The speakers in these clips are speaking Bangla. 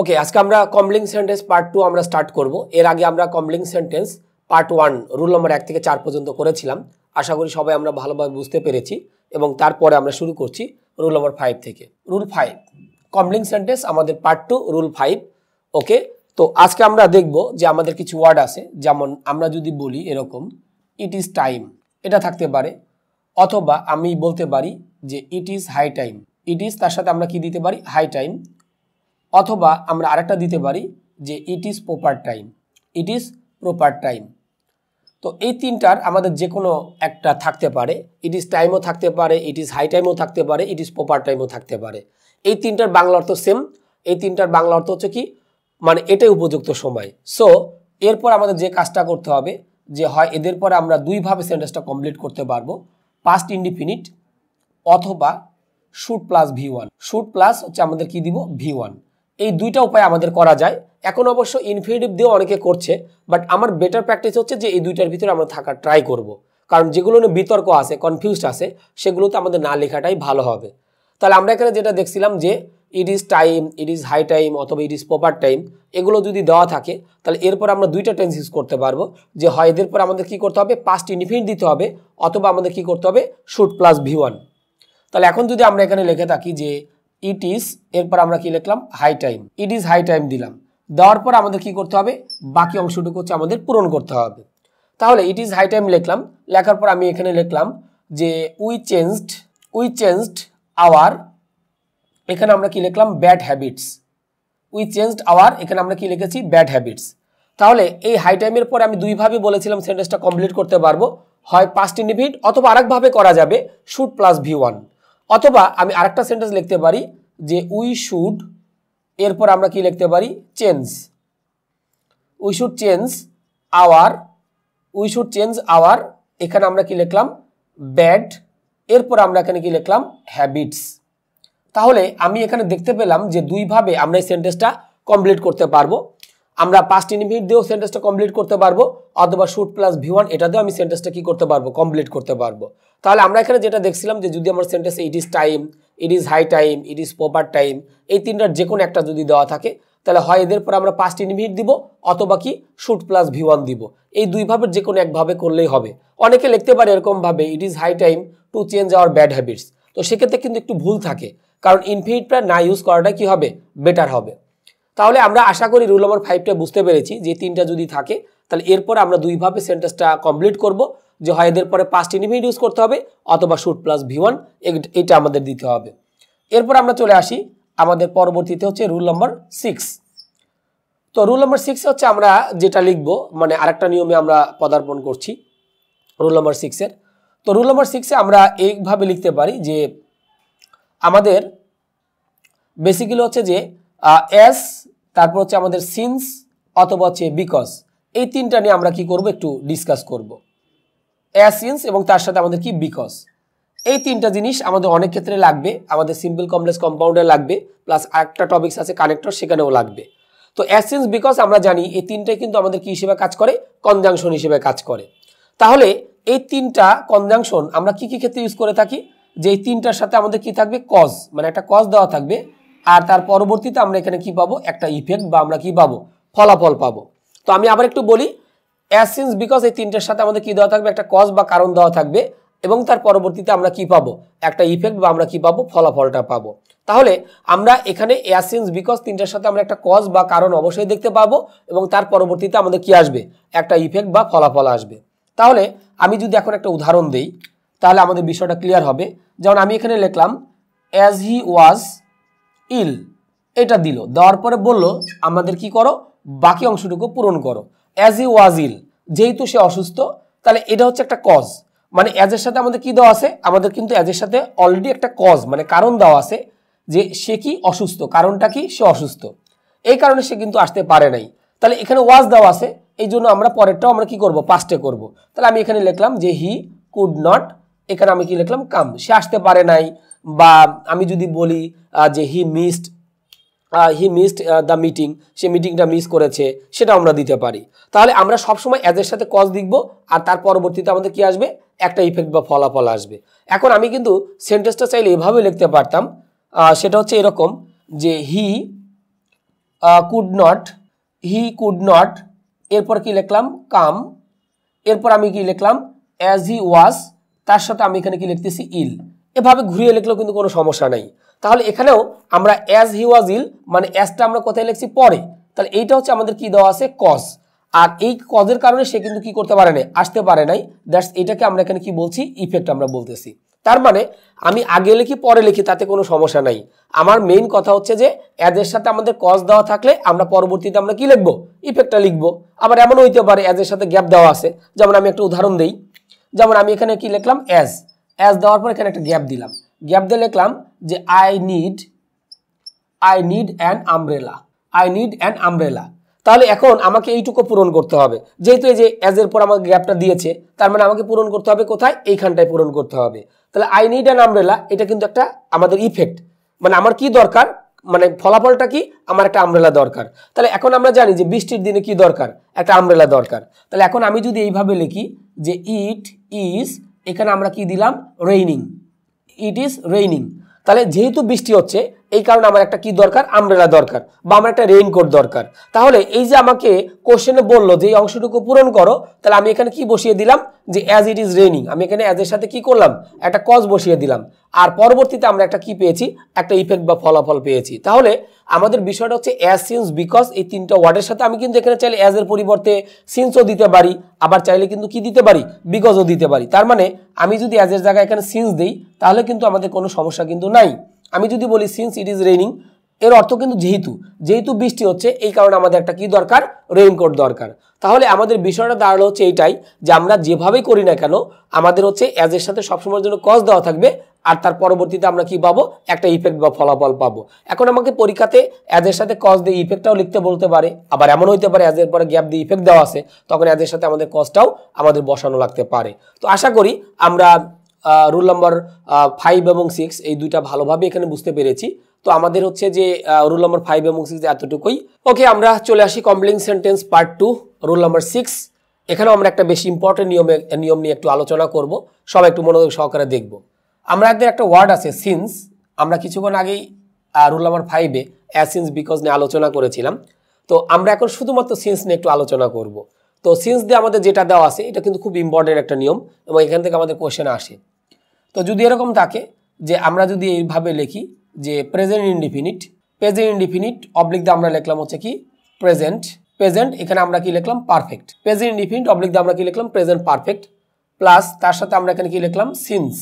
ওকে আজকে আমরা কমলিং সেন্টেন্স পার্ট টু আমরা স্টার্ট করব এর আগে আমরা completing sentence part one rule number এক থেকে চার পর্যন্ত করেছিলাম আশা করি সবাই আমরা ভালোভাবে বুঝতে পেরেছি এবং তারপরে আমরা শুরু করছি রুল নম্বর ফাইভ থেকে রুল ফাইভ কমলিং সেন্টেন্স আমাদের part two rule five okay তো আজকে আমরা দেখব যে আমাদের কিছু ওয়ার্ড আছে যেমন আমরা যদি বলি এরকম ইট ইজ টাইম এটা থাকতে পারে অথবা আমি বলতে পারি যে it is high time it is তার সাথে আমরা কি দিতে পারি হাই টাইম অথবা আমরা আরেকটা দিতে পারি যে it is proper time it is proper time তো এই তিনটার আমাদের যে কোনো একটা থাকতে পারে ইট ইজ টাইমও থাকতে পারে ইট ইজ হাই টাইমও থাকতে পারে ইট ইজ প্রপার টাইমও থাকতে পারে এই তিনটার বাংলা অর্থ সেম এই তিনটার বাংলা অর্থ হচ্ছে কি মানে এটাই উপযুক্ত সময় সো এরপর আমাদের যে কাজটা করতে হবে যে হয় এদের পরে আমরা দুইভাবে সেন্টেন্সটা কমপ্লিট করতে পারবো পাস্ট ইন্ডিফিনিট অথবা should plus V one should plus হচ্ছে আমাদের কি দিব ভি ওয়ান এই দুইটা উপায় আমাদের করা যায় এখন অবশ্য ইনফিনিটিভ দিয়েও অনেকে করছে বাট আমার বেটার প্র্যাকটিস হচ্ছে যে এই দুইটার ভিতরে আমরা থাকার ট্রাই করব। কারণ যেগুলো নিয়ে বিতর্ক আছে কনফিউজড আছে সেগুলোতে আমাদের না লেখাটাই ভালো হবে তাহলে আমরা এখানে যেটা দেখছিলাম যে it is time it is high time অথবা ইট ইজ প্রপার টাইম এগুলো যদি দেওয়া থাকে তাহলে এরপর আমরা দুইটা টেন্স ইউজ করতে পারবো যে হয় এদের পর আমাদের কি করতে হবে পাস্ট ইনফিনিট দিতে হবে অথবা আমাদের কি করতে হবে শুট প্লাস ভি ওয়ান তাহলে এখন যদি আমরা এখানে লিখে থাকি যে ইট ইজ এরপর আমরা কি লিখলাম high time it is high time দিলাম দেওয়ার পর আমাদের কি করতে হবে বাকি অংশটুকু হচ্ছে আমাদের পূরণ করতে হবে তাহলে ইট ইজ হাই টাইম লিখলাম লেখার পর আমি এখানে লিখলাম যে we changed we changed our এখানে আমরা কি লিখলাম bad habits we changed our এখানে আমরা কি লিখেছি ব্যাড হ্যাবিটস তাহলে এই হাই টাইমের পর আমি দুইভাবে বলেছিলাম সেন্টেন্সটা কমপ্লিট করতে পারবো হয় পাস্ট ইন্ডিভিড অথবা আরেকভাবে করা যাবে শুট প্লাস ভি ওয়ান অথবা আমি আরেকটা সেন্টেন্স লিখতে পারি যে উই শুড এরপর আমরা কি লিখতে পারি change we should change our we should change our এখানে আমরা কি লিখলাম ব্যাড এরপর আমরা এখানে কি লিখলাম হ্যাবিটস তাহলে আমি এখানে দেখতে পেলাম যে দুইভাবে আমরা এই সেন্টেন্সটা কমপ্লিট করতে পারবো আমরা পাঁচটি মিনিট দিয়েও সেন্টেন্সটা কমপ্লিট করতে পারবো অথবা শুট প্লাস ভি ওয়ান এটা দিয়েও আমি সেন্টেন্সটা কী করতে পারবো কমপ্লিট করতে পারবো তাহলে আমরা এখানে যেটা দেখছিলাম যে যদি আমার sentence it is time it is high time it is proper time এই তিনটার যে কোনো একটা যদি দেওয়া থাকে তাহলে হয় এদের পর আমরা পাঁচটি মিনিট দিব অথবা কি শুট প্লাস ভি ওয়ান দিব এই দুইভাবে যে কোনো একভাবে করলেই হবে অনেকে লিখতে পারে এরকমভাবে it is high time to change our bad habits তো সেক্ষেত্রে কিন্তু একটু ভুল থাকে কারণ ইনফিনিট প্রায় না ইউজ করাটা কি হবে বেটার হবে তাহলে আমরা আশা করি রুল নম্বর ফাইভটা বুঝতে পেরেছি যে তিনটা যদি থাকে তাহলে এরপর আমরা দুইভাবে সেন্টেন্সটা কমপ্লিট করব যে হয় এদের পরে পাঁচটি ইনডিফিনিট ইউজ করতে হবে অথবা শুট প্লাস ভি ওয়ান এটা আমাদের দিতে হবে এরপর আমরা চলে আসি আমাদের পরবর্তীতে হচ্ছে রুল নম্বর সিক্স তো রুল নম্বর সিক্সে হচ্ছে আমরা যেটা লিখব মানে আরেকটা নিয়মে আমরা পদার্পণ করছি রুল নম্বর সিক্সের তো রুল নম্বর সিক্সে আমরা এইভাবে লিখতে পারি যে আমাদের বেসিক্যালি হচ্ছে যে অ্যাস তারপর হচ্ছে আমাদের সিন্স অথবা হচ্ছে বিকজ এই তিনটা নিয়ে আমরা কি করব একটু ডিসকাস করব অ্যা সিন্স এবং তার সাথে আমাদের কি বিকজ এই তিনটা জিনিস আমাদের অনেক ক্ষেত্রে লাগবে আমাদের সিম্পল কমপ্লেক্স কম্পাউন্ডে লাগবে প্লাস আরেকটা টপিক্স আছে কানেক্টর সেখানেও লাগবে তো অ্যাসেন্স বিকজ আমরা জানি এই তিনটাই কিন্তু আমাদের কী হিসেবে কাজ করে কনজাংশন হিসেবে কাজ করে তাহলে এই তিনটা কনজাংশন আমরা কি কি ক্ষেত্রে ইউজ করে থাকি যে এই তিনটার সাথে আমাদের কি থাকবে কজ মানে একটা কজ দেওয়া থাকবে আর তার পরবর্তীতে আমরা এখানে কি পাবো একটা ইফেক্ট বা আমরা কি পাবো ফলাফল পাবো তো আমি আবার একটু বলি অ্যাসিন্স বিকজ এই তিনটের সাথে আমাদের কি দেওয়া থাকবে একটা কজ বা কারণ দেওয়া থাকবে এবং তার পরবর্তীতে আমরা কি পাবো একটা ইফেক্ট বা আমরা কি পাবো ফলাফলটা পাবো তাহলে আমরা এখানে অ্যাসিন্স বিকজ তিনটার সাথে আমরা একটা কজ বা কারণ অবশ্যই দেখতে পাবো এবং তার পরবর্তীতে আমাদের কি আসবে একটা ইফেক্ট বা ফলাফল আসবে তাহলে আমি যদি এখন একটা উদাহরণ দিই তাহলে আমাদের বিষয়টা ক্লিয়ার হবে যেমন আমি এখানে লিখলাম অ্যাজ হি ওয়াজ ইল এটা দিল দেওয়ার পরে বলল আমাদের কি করো বাকি অংশটুকু পূরণ করো অ্যাজ ই ওয়াজ ইল যেহেতু সে অসুস্থ তাহলে এটা হচ্ছে একটা কজ মানে অ্যাজের সাথে আমাদের কি দেওয়া আছে আমাদের কিন্তু অ্যাজের সাথে অলরেডি একটা কজ মানে কারণ দেওয়া আছে যে সে কি অসুস্থ কারণটা কি সে অসুস্থ এই কারণে সে কিন্তু আসতে পারে নাই তাহলে এখানে ওয়াজ দেওয়া আছে এই জন্য আমরা পরেরটাও আমরা কি করব পাস্টে করব তাহলে আমি এখানে লিখলাম যে হি কুড নট এখানে আমি কি লিখলাম কাম সে আসতে পারে নাই বা আমি যদি বলি যে he missed he missed the meeting সে মিটিংটা মিস করেছে সেটা আমরা দিতে পারি তাহলে আমরা সবসময় এদের সাথে কজ লিখবো আর তার পরবর্তীতে আমাদের কি আসবে একটা ইফেক্ট বা ফলাফল আসবে এখন আমি কিন্তু সেন্টেন্সটা চাইলে এভাবে লিখতে পারতাম সেটা হচ্ছে এরকম যে he could not he could not এরপর কি লিখলাম কাম এরপর আমি কি লিখলাম অ্যাজ হি ওয়াজ তার সাথে আমি এখানে কি লিখতেছি ইল এভাবে ঘুরিয়ে লিখলেও কিন্তু কোনো সমস্যা নেই তাহলে এখানেও আমরা অ্যাজ হি ওয়াজ ইল মানে অ্যাজটা আমরা কোথায় লিখছি পরে তাহলে এইটা হচ্ছে আমাদের কি দেওয়া আছে কজ আর এই কজের কারণে সে কিন্তু কি করতে পারে নাই আসতে পারে নাই দ্যাটস এটাকে আমরা এখানে কি বলছি ইফেক্ট আমরা বলতেছি তার মানে আমি আগে লিখি পরে লিখি তাতে কোনো সমস্যা নাই আমার মেইন কথা হচ্ছে যে অ্যাজের সাথে আমাদের কজ দেওয়া থাকলে আমরা পরবর্তীতে আমরা কি লিখবো ইফেক্টটা লিখবো আবার এমন হইতে পারে অ্যাজের সাথে গ্যাপ দেওয়া আছে যেমন আমি একটা উদাহরণ দিই যেমন আমি এখানে কি লিখলাম অ্যাজ অ্যাজ দেওয়ার পর এখানে একটা গ্যাপ দিলাম গ্যাপ দিয়ে লিখলাম যে I need I need an umbrella I need an umbrella তাহলে এখন আমাকে এইটুকু পূরণ করতে হবে যেহেতু এই যে অ্যাজের পর আমাকে গ্যাপটা দিয়েছে তার মানে আমাকে পূরণ করতে হবে কোথায় এইখানটায় পূরণ করতে হবে তাহলে আই নিড অ্যান আমব্রেলা এটা কিন্তু একটা আমাদের ইফেক্ট মানে আমার কি দরকার মানে ফলাফলটা কি আমার একটা আমব্রেলা দরকার তাহলে এখন আমরা জানি যে বৃষ্টির দিনে কি দরকার একটা আমব্রেলা দরকার তাহলে এখন আমি যদি এইভাবে লিখি যে ইট ইজ এখানে আমরা কি দিলাম রেইনিং ইট ইজ রেইনিং তাহলে যেহেতু বৃষ্টি হচ্ছে এই কারণে আমার একটা কি দরকার আমরেলা দরকার বা আমার একটা রেইনকোট দরকার তাহলে এই যে আমাকে কোশ্চেনে বললো যে এই অংশটুকু পূরণ করো তাহলে আমি এখানে কি বসিয়ে দিলাম যে অ্যাজ ইট ইজ রেইনিং আমি এখানে অ্যাজের সাথে কি করলাম একটা কজ বসিয়ে দিলাম আর পরবর্তীতে আমরা একটা কি পেয়েছি একটা ইফেক্ট বা ফলাফল পেয়েছি তাহলে আমাদের বিষয়টা হচ্ছে অ্যাজ সিন্স বিকজ এই তিনটা ওয়ার্ডের সাথে আমি কিন্তু এখানে চাইলে অ্যাজের পরিবর্তে সিন্সও দিতে পারি আবার চাইলে কিন্তু কি দিতে পারি বিকজও দিতে পারি তার মানে আমি যদি অ্যাজের জায়গায় এখানে সিন্স দিই তাহলে কিন্তু আমাদের কোনো সমস্যা কিন্তু নাই আমি যদি বলি সিন্স ইট ইজ রেনিং এর অর্থ কিন্তু যেহেতু যেহেতু বৃষ্টি হচ্ছে এই কারণে আমাদের একটা কি দরকার রেইনকোট দরকার তাহলে আমাদের বিষয়টা দাঁড়ালো হচ্ছে এইটাই যে আমরা যেভাবেই করি না কেন আমাদের হচ্ছে অ্যাজের সাথে সবসময়ের জন্য কজ দেওয়া থাকবে আর তার পরবর্তীতে আমরা কি পাবো একটা ইফেক্ট বা ফলাফল পাবো এখন আমাকে পরীক্ষাতে অ্যাজের সাথে কজ দিয়ে ইফেক্টটাও লিখতে বলতে পারে আবার এমন হইতে পারে অ্যাজ এর পরে গ্যাপ দিয়ে ইফেক্ট দেওয়া আছে তখন এর সাথে আমাদের কজটাও আমাদের বসানো লাগতে পারে তো আশা করি আমরা রুল নাম্বার ফাইভ এবং সিক্স এই দুইটা ভালোভাবে এখানে বুঝতে পেরেছি তো আমাদের হচ্ছে যে রুল নাম্বার ফাইভ এবং সিক্স এতটুকুই ওকে আমরা চলে আসি completing sentence part two rule number six এখানেও আমরা একটা বেশি ইম্পর্টেন্ট নিয়মে নিয়ম নিয়ে একটু আলোচনা করব সবাই একটু মনোযোগ সহকারে দেখব আমাদের একটা ওয়ার্ড আছে সিন্স আমরা কিছুক্ষণ আগেই রুল নাম্বার ফাইভে অ্যাসিন্স বিকজ নিয়ে আলোচনা করেছিলাম তো আমরা এখন শুধুমাত্র সিন্স নিয়ে একটু আলোচনা করব তো সিন্স দিয়ে আমাদের যেটা দেওয়া আছে এটা কিন্তু খুব ইম্পর্টেন্ট একটা নিয়ম এবং এখান থেকে আমাদের কোয়েশ্চেন আসে তো যদি এরকম থাকে যে আমরা যদি এইভাবে লিখি যে present indefinite present indefinite oblique দিয়ে আমরা লিখলাম হচ্ছে কি প্রেজেন্ট প্রেজেন্ট এখানে আমরা কি লিখলাম পারফেক্ট প্রেজেন্ট ইনডিফিনিট অবলিক দিয়ে আমরা কি লিখলাম প্রেজেন্ট পারফেক্ট প্লাস তার সাথে আমরা এখানে কি লিখলাম সিন্স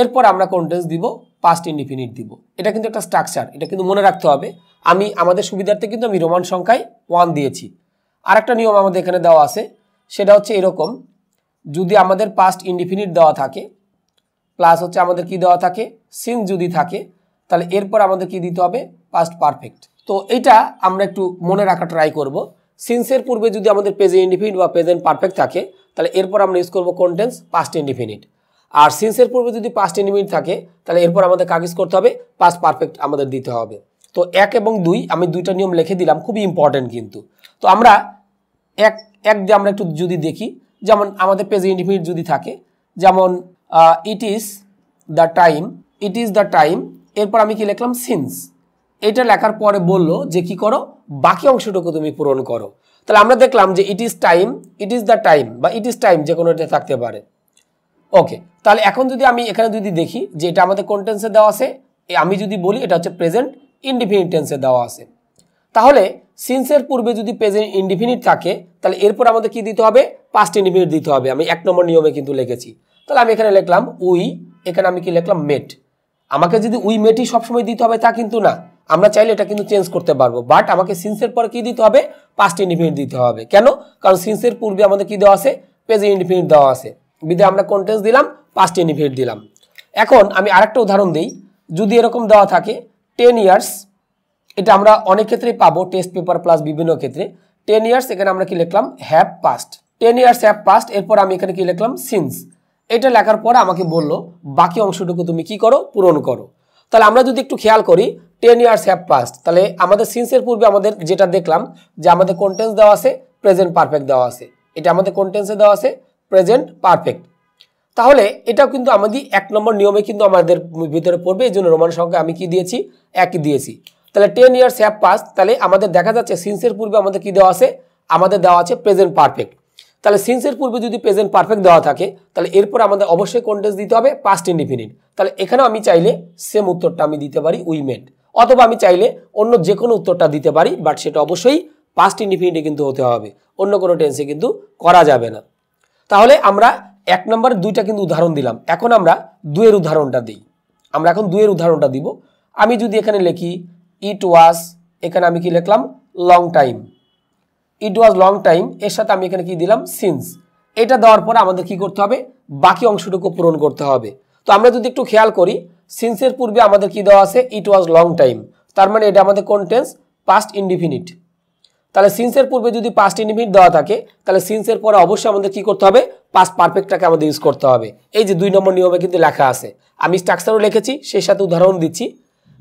এরপর আমরা কোন দিব পাস্ট ইনডিফিনিট দিব এটা কিন্তু একটা স্ট্রাকচার এটা কিন্তু মনে রাখতে হবে আমি আমাদের সুবিধার্থে কিন্তু আমি রোমান সংখ্যায় ওয়ান দিয়েছি আর একটা নিয়ম আমাদের এখানে দেওয়া আছে সেটা হচ্ছে এরকম যদি আমাদের পাস্ট ইনডিফিনিট দেওয়া থাকে প্লাস হচ্ছে আমাদের কি দেওয়া থাকে সিন যদি থাকে তাহলে এরপর আমাদের কি দিতে হবে পাস্ট পারফেক্ট তো এটা আমরা একটু মনে রাখা ট্রাই করব সিন্সের পূর্বে যদি আমাদের প্রেজেন্ট ইন্ডিফিনিট বা প্রেজেন্ট পারফেক্ট থাকে তাহলে এরপর আমরা ইউজ করবো কন্টেন্স পাস্ট ইন্ডিফিনিট আর সিন্সের পূর্বে যদি পাস্ট ইন্ডিফিনিট থাকে তাহলে এরপর আমাদের কাগজ করতে হবে পাস্ট পারফেক্ট আমাদের দিতে হবে তো এক এবং দুই আমি দুইটা নিয়ম লিখে দিলাম খুবই ইম্পর্টেন্ট কিন্তু তো আমরা এক এক দিয়ে আমরা একটু যদি দেখি যেমন আমাদের পেজ ইন্ডিফিনিট যদি থাকে যেমন it is the time it is the time এরপর আমি কি লিখলাম সিন্স এটা লেখার পরে বলল যে কি করো বাকি অংশটুকু তুমি পূরণ করো তাহলে আমরা দেখলাম যে it is time it is the time বা ইট ইজ টাইম যে কোনো এটা থাকতে পারে ওকে তাহলে এখন যদি আমি এখানে যদি দেখি যে এটা আমাদের কোন দেওয়া আছে আমি যদি বলি এটা হচ্ছে প্রেজেন্ট ইনডিফিনিট দেওয়া আছে তাহলে সিন্সের পূর্বে যদি প্রেজেন্ট ইনডিফিনিট থাকে তাহলে এরপর আমাদের কি দিতে হবে পাস্ট ইনডিফিনিট দিতে হবে আমি এক নম্বর নিয়মে কিন্তু লিখেছি তাহলে আমি এখানে লিখলাম উই এখানে আমি কি লিখলাম মেট আমাকে যদি উই মেটই সবসময় দিতে হবে তা কিন্তু না আমরা চাইলে এটা কিন্তু চেঞ্জ করতে পারবো বাট আমাকে সিন্সের পরে কি দিতে হবে পাঁচটি ইন্ডিপেন্ডেন্ট দিতে হবে কেন কারণ সিন্সের পূর্বে আমাদের কি দেওয়া আছে পেজে ইন্ডিপেন্ডেন্ট দেওয়া আছে বিদে আমরা কন্টেন্স দিলাম পাঁচটি ইন্ডিপেন্ডেন্ট দিলাম এখন আমি আরেকটা উদাহরণ দিই যদি এরকম দেওয়া থাকে টেন ইয়ার্স এটা আমরা অনেক ক্ষেত্রেই পাবো টেস্ট পেপার প্লাস বিভিন্ন ক্ষেত্রে টেন ইয়ার্স এখানে আমরা কি লিখলাম have passed ten years have passed এরপর আমি এখানে কি লিখলাম সিন্স এটা লেখার পর আমাকে বলল বাকি অংশটুকু তুমি কি করো পূরণ করো তাহলে আমরা যদি একটু খেয়াল করি টেন ইয়ার্স হ্যাভ পাস্ট তাহলে আমাদের সিন্সের পূর্বে আমাদের যেটা দেখলাম যে আমাদের কন্টেন্স দেওয়া আছে প্রেজেন্ট পারফেক্ট দেওয়া আছে এটা আমাদের কন্টেন্সে দেওয়া আছে প্রেজেন্ট পারফেক্ট তাহলে এটাও কিন্তু আমাদের এক নম্বর নিয়মে কিন্তু আমাদের ভিতরে পড়বে এই জন্য রোমান সংখ্যা আমি কি দিয়েছি এক দিয়েছি তাহলে টেন ইয়ার্স হ্যাভ পাস তাহলে আমাদের দেখা যাচ্ছে সিন্সের পূর্বে আমাদের কি দেওয়া আছে আমাদের দেওয়া আছে প্রেজেন্ট পারফেক্ট তাহলে সিন্সের পূর্বে যদি প্রেজেন্ট পারফেক্ট দেওয়া থাকে তাহলে এরপর আমাদের অবশ্যই কন্টেন্স দিতে হবে পাস্ট ইন্ডিফিনিট তাহলে এখানেও আমি চাইলে সেম উত্তরটা আমি দিতে পারি মেড অথবা আমি চাইলে অন্য যে কোনো উত্তরটা দিতে পারি বাট সেটা অবশ্যই পাস্ট ইন্ডিফিনিটে কিন্তু হতে হবে অন্য কোনো টেন্সে কিন্তু করা যাবে না তাহলে আমরা এক নম্বর দুইটা কিন্তু উদাহরণ দিলাম এখন আমরা দুয়ের উদাহরণটা দিই আমরা এখন দুয়ের উদাহরণটা দিব আমি যদি এখানে লিখি ইট ওয়াস এখানে আমি কি লিখলাম long time it was long time এর সাথে আমি এখানে কি দিলাম সিন্স এটা দেওয়ার পরে আমাদের কি করতে হবে বাকি অংশটুকু পূরণ করতে হবে তো আমরা যদি একটু খেয়াল করি সিন্সের পূর্বে আমাদের কি দেওয়া আছে ইট ওয়াজ লং টাইম তার মানে এটা আমাদের কোন টেন্স পাস্ট ইনডিফিনিট তাহলে সিন্সের পূর্বে যদি পাস্ট ইনডিফিনিট দেওয়া থাকে তাহলে সিন্সের পরে অবশ্যই আমাদের কি করতে হবে পাস্ট পারফেক্টটাকে আমাদের ইউজ করতে হবে এই যে দুই নম্বর নিয়মে কিন্তু লেখা আছে আমি স্ট্রাকচারও লিখেছি সেই সাথে উদাহরণ দিচ্ছি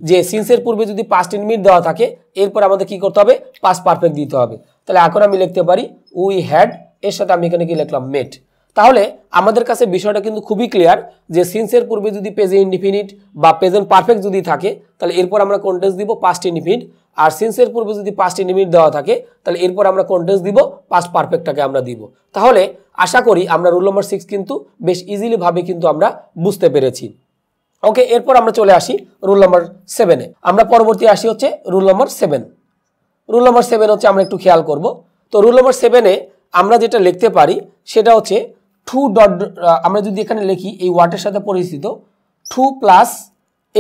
যে সিন্সের পূর্বে যদি পাস্ট ইনডিফিনিট দেওয়া থাকে এরপর আমাদের কি করতে হবে পাস্ট পারফেক্ট দিতে হবে তাহলে এখন আমি লিখতে পারি উই হ্যাড এর সাথে আমি এখানে কি লিখলাম মেট তাহলে আমাদের কাছে বিষয়টা কিন্তু খুবই ক্লিয়ার যে সিন্সের পূর্বে যদি পেজে ইনডিফিনিট বা প্রেজেন্ট পারফেক্ট যদি থাকে তাহলে এরপর আমরা কন্টেন্স দিব পাস্ট ইনডিফিনিট আর সিন্সের পূর্বে যদি পাস্ট ইনডিফিনিট দেওয়া থাকে তাহলে এরপর আমরা কন্টেন্স দিব পাস্ট পারফেক্টটাকে আমরা দিব তাহলে আশা করি আমরা রুল নম্বর সিক্স কিন্তু বেশ ইজিলিভাবে কিন্তু আমরা বুঝতে পেরেছি ওকে এরপর আমরা চলে আসি রুল নম্বর সেভেনে আমরা পরবর্তী আসি হচ্ছে rule number seven rule number seven হচ্ছে আমরা একটু খেয়াল করব তো রুল নম্বর সেভেনে আমরা যেটা লিখতে পারি সেটা হচ্ছে টু ডট আমরা যদি এখানে লিখি এই ওয়ার্ডের সাথে পরিচিত টু প্লাস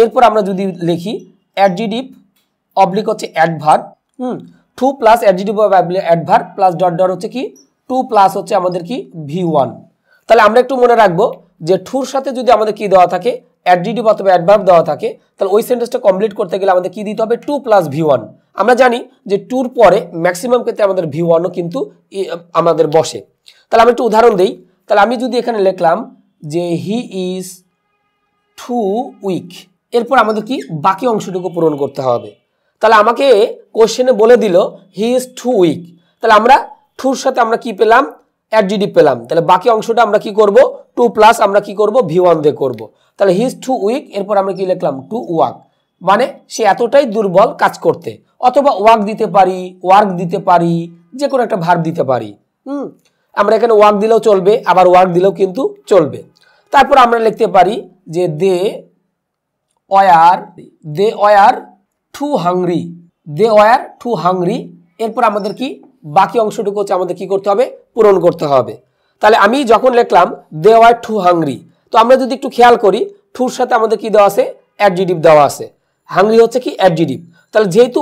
এরপর আমরা যদি লিখি অ্যাডজিডিভ অবলিক হচ্ছে অ্যাডভার হুম too plus adjective adverb plus dot dot হচ্ছে কি টু প্লাস হচ্ছে আমাদের কি ভি ওয়ান তাহলে আমরা একটু মনে রাখবো যে ঠুর সাথে যদি আমাদের কি দেওয়া থাকে অ্যাডজিটিভ অথবা অ্যাডভার্ব দেওয়া থাকে তাহলে ওই সেন্টেন্সটা কমপ্লিট করতে গেলে আমাদের কি দিতে হবে টু প্লাস ভি ওয়ান আমরা জানি যে ট্যুর পরে ম্যাক্সিমাম ক্ষেত্রে আমাদের ভি ওয়ানও কিন্তু আমাদের বসে তাহলে আমি একটু উদাহরণ দিই তাহলে আমি যদি এখানে লিখলাম যে হি ইজ টু উইক এরপর আমাদের কি বাকি অংশটুকু পূরণ করতে হবে তাহলে আমাকে কোশ্চেনে বলে দিল হি ইজ টু উইক তাহলে আমরা টুর সাথে আমরা কি পেলাম অ্যাডজিডি পেলাম তাহলে বাকি অংশটা আমরা কি করব টু প্লাস আমরা কি করব ভি ওয়ান দিয়ে করবো তাহলে হি ইজ টু উইক এরপর আমরা কি লিখলাম টু ওয়াক মানে সে এতটাই দুর্বল কাজ করতে অথবা ওয়াক দিতে পারি ওয়ার্ক দিতে পারি যে কোনো একটা ভার্ব দিতে পারি হুম আমরা এখানে ওয়াক দিলেও চলবে আবার ওয়ার্ক দিলেও কিন্তু চলবে তারপর আমরা লিখতে পারি যে they are they are too hungry they are too hungry এরপর আমাদের কি বাকি অংশটুকু হচ্ছে আমাদের কি করতে হবে পূরণ করতে হবে তাহলে আমি যখন লিখলাম দে অয়ার টু হাংরি তো আমরা যদি একটু খেয়াল করি ঠুর সাথে আমাদের কি দেওয়া আছে অ্যাডজিটিভ দেওয়া আছে হাংরি হচ্ছে কি অ্যাডজিটিভ তাহলে যেহেতু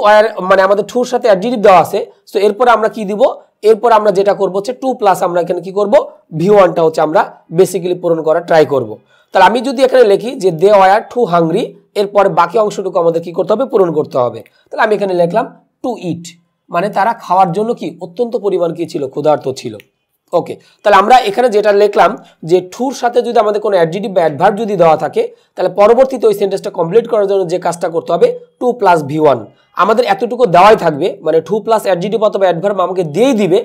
মানে আমাদের টুর সাথে অ্যাডজেটিভ দেওয়া আছে সো এরপরে আমরা কি দিব এরপর আমরা যেটা করবো হচ্ছে টু প্লাস আমরা এখানে কি করব ভি ওয়ানটা হচ্ছে আমরা বেসিক্যালি পূরণ করার ট্রাই করব। তাহলে আমি যদি এখানে লিখি যে দে ওয়ার টু হাংরি এরপরে বাকি অংশটুকু আমাদের কি করতে হবে পূরণ করতে হবে তাহলে আমি এখানে লিখলাম টু ইট মানে তারা খাওয়ার জন্য কি অত্যন্ত পরিমাণ কি ছিল ক্ষুধার্ত ছিল ওকে তাহলে আমরা এখানে যেটা লিখলাম যে ঠুর সাথে যদি আমাদের কোনো অ্যাডজেটিভ বা অ্যাডভার্ব যদি দেওয়া থাকে তাহলে পরবর্তীতে ওই সেন্টেন্সটা কমপ্লিট করার জন্য যে কাজটা করতে হবে টু প্লাস ভি ওয়ান আমাদের এতটুকু দেওয়াই থাকবে মানে টু প্লাস অ্যাডজেটিভ অথবা অ্যাডভার্ব আমাকে দিয়েই দিবে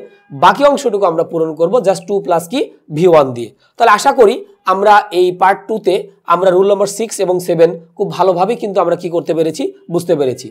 বাকি অংশটুকু আমরা পূরণ করব জাস্ট টু প্লাস কি ভি ওয়ান দিয়ে তাহলে আশা করি আমরা এই পার্ট টুতে আমরা রুল নম্বর সিক্স এবং সেভেন খুব ভালোভাবেই কিন্তু আমরা কি করতে পেরেছি বুঝতে পেরেছি